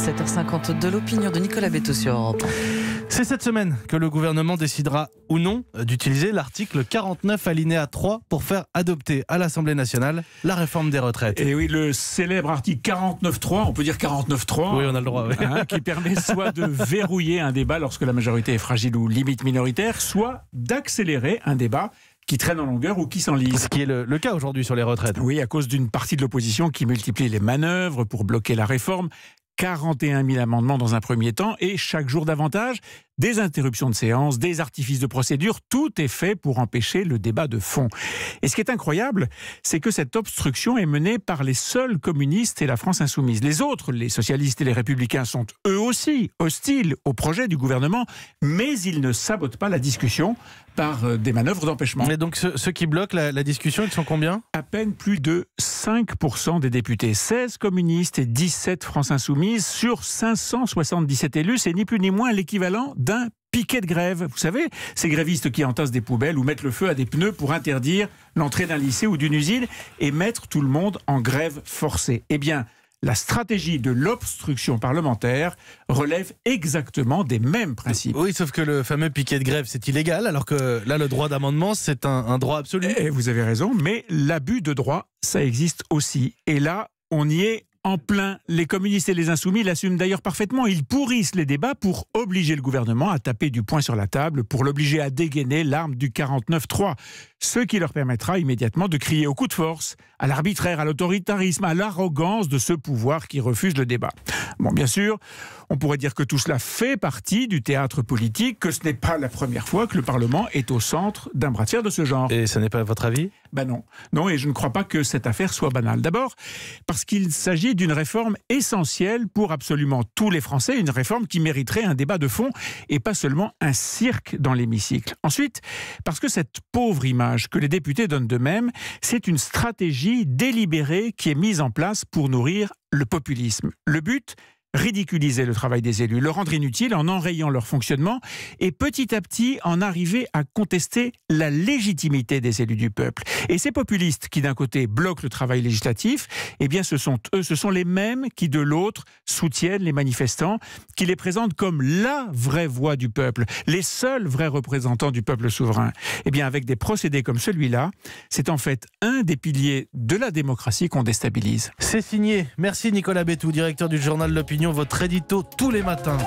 7h50 de l'opinion de Nicolas Béto sur Europe. C'est cette semaine que le gouvernement décidera ou non d'utiliser l'article 49 alinéa 3 pour faire adopter à l'Assemblée nationale la réforme des retraites. Et oui, le célèbre article 49.3, on peut dire 49.3, oui, on a le droit, hein, qui permet soit de verrouiller un débat lorsque la majorité est fragile ou limite minoritaire, soit d'accélérer un débat qui traîne en longueur ou qui s'enlise. Ce qui est le cas aujourd'hui sur les retraites. Oui, à cause d'une partie de l'opposition qui multiplie les manœuvres pour bloquer la réforme, 41 000 amendements dans un premier temps et chaque jour davantage, des interruptions de séance, des artifices de procédure, tout est fait pour empêcher le débat de fond. Et ce qui est incroyable, c'est que cette obstruction est menée par les seuls communistes et la France insoumise. Les autres, les socialistes et les républicains, sont eux aussi hostiles au projet du gouvernement, mais ils ne sabotent pas la discussion par euh, des manœuvres d'empêchement. mais donc ceux, qui bloquent la, discussion, ils sont combien À peine plus de 5% des députés, 16 communistes et 17 France Insoumise sur 577 élus, c'est ni plus ni moins l'équivalent d'un piquet de grève. Vous savez, ces grévistes qui entassent des poubelles ou mettent le feu à des pneus pour interdire l'entrée d'un lycée ou d'une usine et mettre tout le monde en grève forcée. Eh bien, la stratégie de l'obstruction parlementaire relève exactement des mêmes principes. Oui, sauf que le fameux piquet de grève, c'est illégal, alors que là, le droit d'amendement, c'est un, droit absolu. Et vous avez raison, mais l'abus de droit, ça existe aussi. Et là, on y est en plein les communistes et les insoumis l'assument d'ailleurs parfaitement. Ils pourrissent les débats pour obliger le gouvernement à taper du poing sur la table, pour l'obliger à dégainer l'arme du 49-3, ce qui leur permettra immédiatement de crier au coup de force, à l'arbitraire, à l'autoritarisme, à l'arrogance de ce pouvoir qui refuse le débat. Bon, bien sûr, on pourrait dire que tout cela fait partie du théâtre politique, que ce n'est pas la première fois que le Parlement est au centre d'un bras de fer de ce genre. Et ce n'est pas votre avis ben non. Non, et je ne crois pas que cette affaire soit banale. D'abord, parce qu'il s'agit d'une réforme essentielle pour absolument tous les Français, une réforme qui mériterait un débat de fond et pas seulement un cirque dans l'hémicycle. Ensuite, parce que cette pauvre image que les députés donnent d'eux-mêmes, c'est une stratégie délibérée qui est mise en place pour nourrir le populisme. Le but, ridiculiser le travail des élus, le rendre inutile en enrayant leur fonctionnement et petit à petit en arriver à contester la légitimité des élus du peuple. Et ces populistes qui d'un côté bloquent le travail législatif, eh bien ce sont eux, ce sont les mêmes qui de l'autre soutiennent les manifestants, qui les présentent comme la vraie voix du peuple, les seuls vrais représentants du peuple souverain. Eh bien avec des procédés comme celui-là, c'est en fait un des piliers de la démocratie qu'on déstabilise. C'est signé. Merci Nicolas Bétou, directeur du journal L'Opinion votre édito tous les matins.